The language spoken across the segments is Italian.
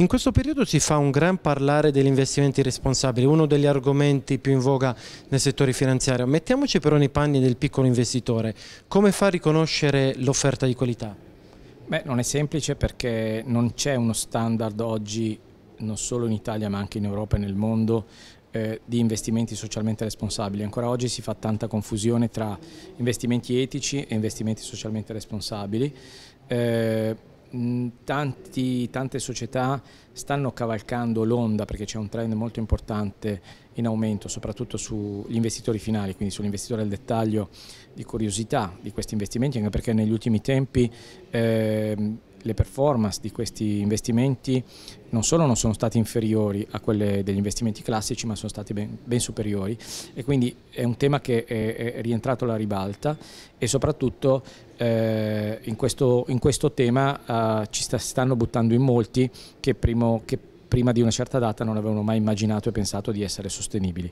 In questo periodo si fa un gran parlare degli investimenti responsabili, uno degli argomenti più in voga nel settore finanziario. Mettiamoci però nei panni del piccolo investitore, come fa a riconoscere l'offerta di qualità? Beh, non è semplice perché non c'è uno standard oggi, non solo in Italia ma anche in Europa e nel mondo, eh, di investimenti socialmente responsabili. Ancora oggi si fa tanta confusione tra investimenti etici e investimenti socialmente responsabili. Eh, Tanti, tante società stanno cavalcando l'onda perché c'è un trend molto importante in aumento, soprattutto sugli investitori finali, quindi sull'investitore al dettaglio di curiosità di questi investimenti, anche perché negli ultimi tempi eh, le performance di questi investimenti non solo non sono state inferiori a quelle degli investimenti classici ma sono state ben, ben superiori e quindi è un tema che è, è rientrato alla ribalta e soprattutto eh, in, questo, in, questo, tema eh, ci sta, stanno buttando in molti che, primo, che prima di una certa data non avevano mai immaginato e pensato di essere sostenibili.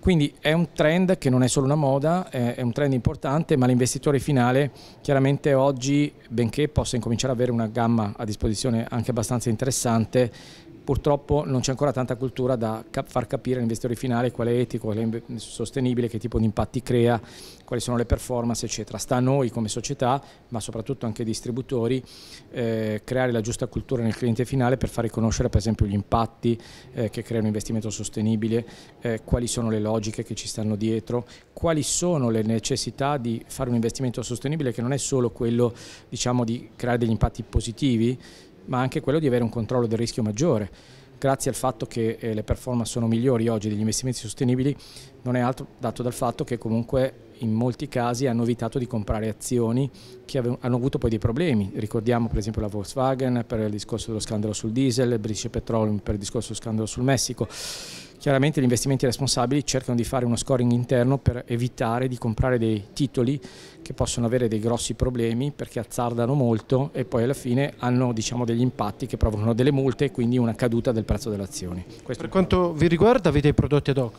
Quindi è un trend che non è solo una moda, è un trend importante, ma l'investitore finale chiaramente oggi, benché possa incominciare ad avere una gamma a disposizione anche abbastanza interessante, purtroppo non c'è ancora tanta cultura da far capire all'investitore finale qual è etico, qual è sostenibile, che tipo di impatti crea quali sono le performance, eccetera. Sta a noi come società, ma soprattutto anche ai distributori, eh, creare la giusta cultura nel cliente finale per far riconoscere per esempio gli impatti eh, che creano un investimento sostenibile, eh, quali sono le logiche che ci stanno dietro, quali sono le necessità di fare un investimento sostenibile che non è solo quello diciamo, di creare degli impatti positivi, ma anche quello di avere un controllo del rischio maggiore. Grazie al fatto che eh, le performance sono migliori oggi degli investimenti sostenibili, non è altro dato dal fatto che comunque in molti casi hanno evitato di comprare azioni che hanno avuto poi dei problemi. Ricordiamo per esempio la Volkswagen per il discorso dello scandalo sul diesel, il British Petroleum per il discorso dello scandalo sul Messico. Chiaramente gli investimenti responsabili cercano di fare uno scoring interno per evitare di comprare dei titoli che possono avere dei grossi problemi perché azzardano molto e poi alla fine hanno diciamo, degli impatti che provocano delle multe e quindi una caduta del prezzo delle azioni. Questo per quanto vi riguarda avete i prodotti ad hoc?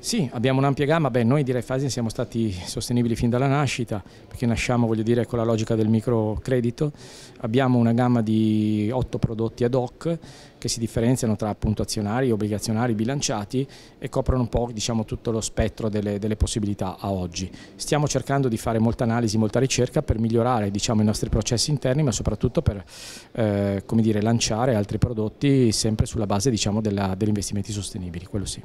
Sì, abbiamo un'ampia gamma, Beh, noi direi Fasin siamo stati sostenibili fin dalla nascita, perché nasciamo dire, con la logica del microcredito, abbiamo una gamma di otto prodotti ad hoc che si differenziano tra appunto, azionari, obbligazionari, bilanciati e coprono un po' diciamo, tutto lo spettro delle, delle, possibilità a oggi. Stiamo cercando di fare molta analisi, molta ricerca per migliorare diciamo, i nostri processi interni, ma soprattutto per eh, dire, lanciare altri prodotti sempre sulla base diciamo, della, degli investimenti sostenibili, quello sì.